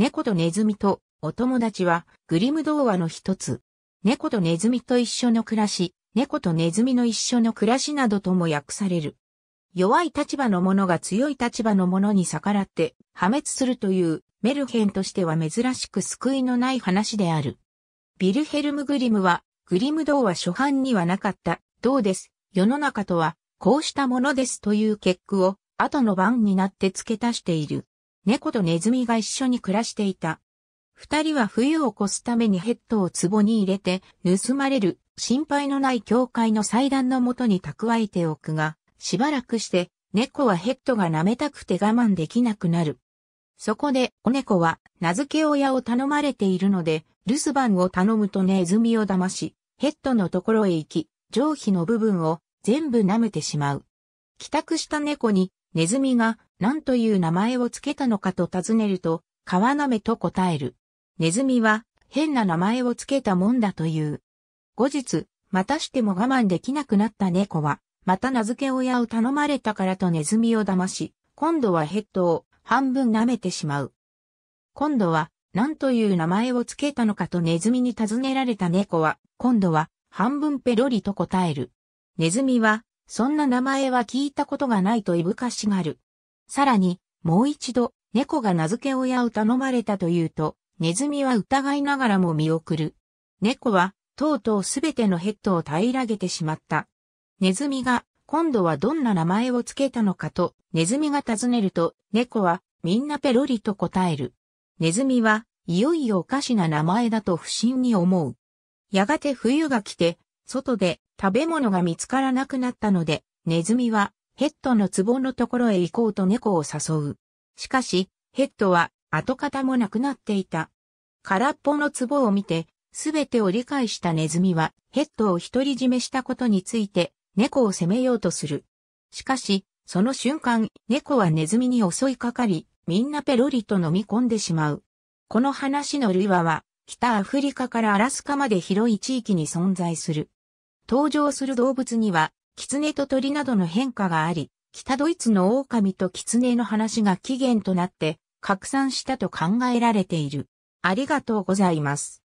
猫とネズミとお友達はグリム童話の一つ。猫とネズミと一緒の暮らし、猫とネズミの一緒の暮らしなどとも訳される。弱い立場の者が強い立場の者に逆らって破滅するというメルヘンとしては珍しく救いのない話である。ビルヘルム・グリムはグリム童話初版にはなかった。どうです。世の中とはこうしたものですという結句を後の番になって付け足している。猫とネズミが一緒に暮らしていた。二人は冬を越すためにヘッドを壺に入れて、盗まれる心配のない教会の祭壇のもとに蓄えておくが、しばらくして猫はヘッドが舐めたくて我慢できなくなる。そこで、お猫は、名付け親を頼まれているので、留守番を頼むとネズミを騙し、ヘッドのところへ行き、上皮の部分を全部舐めてしまう。帰宅した猫に、ネズミが何という名前を付けたのかと尋ねると、川なめと答える。ネズミは変な名前を付けたもんだという。後日、またしても我慢できなくなった猫は、また名付け親を頼まれたからとネズミを騙し、今度はヘッドを半分舐めてしまう。今度は何という名前を付けたのかとネズミに尋ねられた猫は、今度は半分ペロリと答える。ネズミは、そんな名前は聞いたことがないといぶかしがる。さらに、もう一度、猫が名付け親を頼まれたというと、ネズミは疑いながらも見送る。猫は、とうとうすべてのヘッドを平らげてしまった。ネズミが、今度はどんな名前をつけたのかと、ネズミが尋ねると、猫は、みんなペロリと答える。ネズミは、いよいよおかしな名前だと不審に思う。やがて冬が来て、外で食べ物が見つからなくなったので、ネズミはヘッドの壺のところへ行こうと猫を誘う。しかし、ヘッドは跡形もなくなっていた。空っぽの壺を見て、すべてを理解したネズミは、ヘッドを独り占めしたことについて、猫を責めようとする。しかし、その瞬間、猫はネズミに襲いかかり、みんなペロリと飲み込んでしまう。この話のルワは、北アフリカからアラスカまで広い地域に存在する。登場する動物には、狐と鳥などの変化があり、北ドイツの狼と狐の話が起源となって拡散したと考えられている。ありがとうございます。